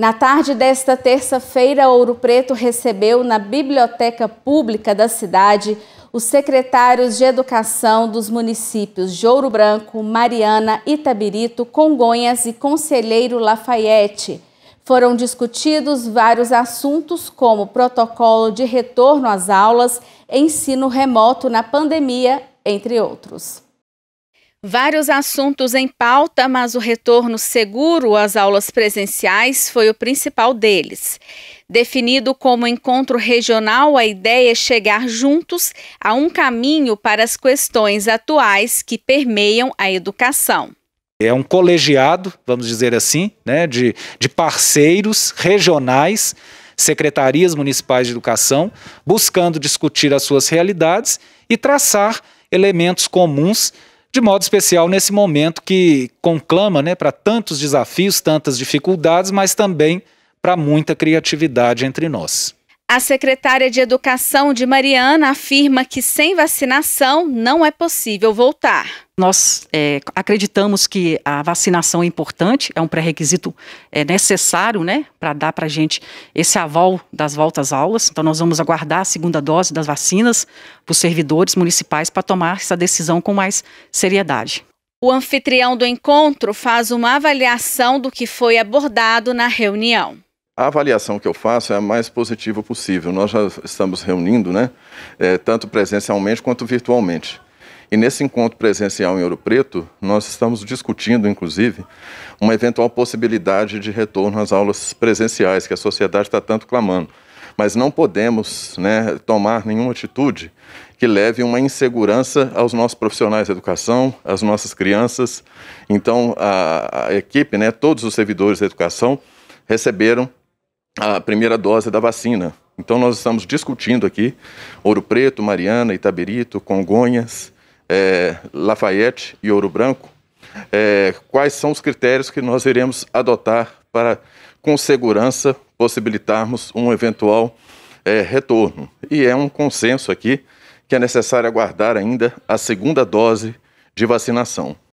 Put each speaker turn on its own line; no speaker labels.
Na tarde desta terça-feira, Ouro Preto recebeu na Biblioteca Pública da cidade os secretários de Educação dos municípios de Ouro Branco, Mariana, Itabirito, Congonhas e Conselheiro Lafayette. Foram discutidos vários assuntos, como protocolo de retorno às aulas, ensino remoto na pandemia, entre outros. Vários assuntos em pauta, mas o retorno seguro às aulas presenciais foi o principal deles. Definido como encontro regional, a ideia é chegar juntos a um caminho para as questões atuais que permeiam a educação.
É um colegiado, vamos dizer assim, né, de, de parceiros regionais, secretarias municipais de educação, buscando discutir as suas realidades e traçar elementos comuns de modo especial nesse momento que conclama né, para tantos desafios, tantas dificuldades, mas também para muita criatividade entre nós.
A secretária de Educação de Mariana afirma que sem vacinação não é possível voltar.
Nós
é, acreditamos que a vacinação é importante, é um pré-requisito é, necessário né, para dar para a gente esse aval das voltas aulas. Então, nós vamos aguardar a segunda dose das vacinas para os servidores municipais para tomar essa decisão com mais seriedade.
O anfitrião do encontro faz uma avaliação do que foi abordado na reunião.
A avaliação que eu faço é a mais positiva possível. Nós já estamos reunindo, né, é, tanto presencialmente quanto virtualmente. E nesse encontro presencial em Ouro Preto, nós estamos discutindo, inclusive, uma eventual possibilidade de retorno às aulas presenciais, que a sociedade está tanto clamando. Mas não podemos né, tomar nenhuma atitude que leve uma insegurança aos nossos profissionais de educação, às nossas crianças. Então, a, a equipe, né, todos os servidores de educação, receberam a primeira dose da vacina. Então, nós estamos discutindo aqui Ouro Preto, Mariana, Itaberito, Congonhas, é, Lafayette e Ouro Branco, é, quais são os critérios que nós iremos adotar para, com segurança, possibilitarmos um eventual é, retorno. E é um consenso aqui que é necessário aguardar ainda a segunda dose de vacinação.